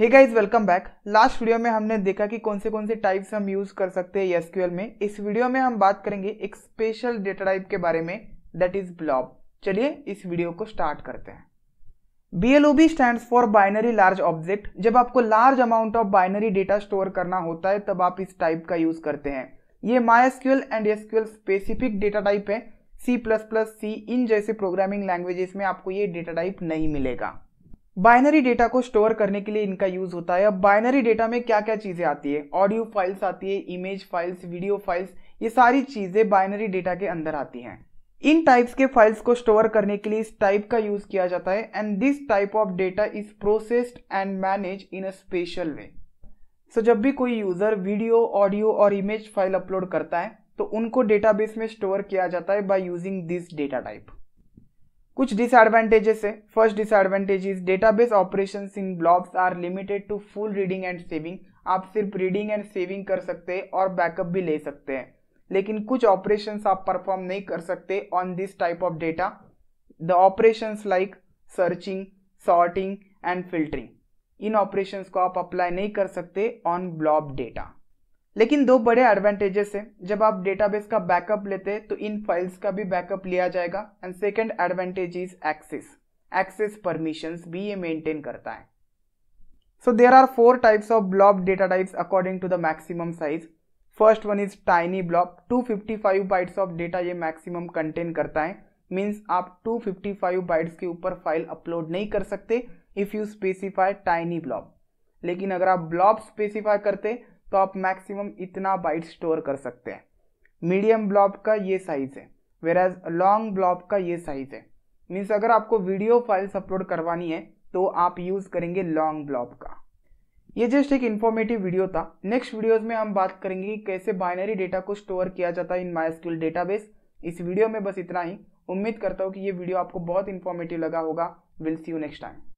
हे guys welcome back last video में हमने देखा कि कौन से कौन से टाइप्स हम यूज कर सकते हैं एसक्यूएल में इस वीडियो में हम बात करेंगे एक स्पेशल डेटा टाइप के बारे में दैट इज ब्लॉब चलिए इस वीडियो को स्टार्ट करते हैं B stand for binary large object जब आपको large amount of binary data store करना होता है तब आप इस टाइप का यूज करते हैं ये MySQL and SQL specific data type है सी प्लस प्लस सी इन जैसे प्रोग्रामिंग लैंग्वेजेस में आपको ये डेटा टाइप नहीं मिलेगा बाइनरी डेटा को स्टोर करने के लिए इनका यूज होता है अब बाइनरी डेटा में क्या क्या चीजें आती है ऑडियो फाइल्स आती है इमेज फाइल्स वीडियो फाइल्स ये सारी चीजें बाइनरी डेटा के अंदर आती हैं इन टाइप्स के फाइल्स को स्टोर करने के लिए इस टाइप का यूज किया जाता है and this type of data is processed and manage in a special way so जब भी कोई यूजर वीडियो ऑडियो और इमेज फाइल अपलोड करता है तो उनको डेटाबेस में स्टोर किया जाता है by using this data type कुछ डिसएडवांटेजेस है first disadvantage is database operation in blocks are limited to full reading and saving आप सिर्फ रीडिंग एंड सेविंग कर सकते हैं और बैकअप भी ले सकते हैं लेकिन कुछ ऑपरेशन आप परफॉर्म नहीं कर सकते on this type of data the operation like searching sorting and filtering इन ऑपरेशंस को आप अप्लाई नहीं कर सकते ऑन ब्लॉब डेटा लेकिन दो बड़े एडवांटेजेस हैं जब आप डेटाबेस का बैकअप लेते हैं तो इन फाइल्स का भी बैकअप लिया जाएगा and second advantage is access access permissions भी ये मेंटेन करता है so there are four types of blob data types according to the maximum size first one is tiny blob 255 bytes of data ये maximum contain करता है means आप 255 bytes के ऊपर फाइल अपलोड नहीं कर सकते if you specify tiny blob लेकिन अगर आप ब्लॉब स्पेसिफाई करते तो आप मैक्सिमम इतना बाइट स्टोर कर सकते हैं मीडियम ब्लॉब का ये साइज़ है वेर एज लॉन्ग ब्लॉब का ये साइज़ है मीन्स अगर आपको वीडियो फाइल्स अपलोड करवानी है तो आप यूज़ करेंगे लॉन्ग ब्लॉब का ये जस्ट एक इन्फॉर्मेटिव वीडियो था नेक्स्ट वीडियोस में हम बात करेंगे कि कैसे बाइनरी डेटा को स्टोर किया जाता है इन माई स्किल डेटाबेस इस वीडियो में बस इतना ही उम्मीद करता हूँ कि ये वीडियो आपको बहुत इन्फॉर्मेटिव लगा होगा will see you next time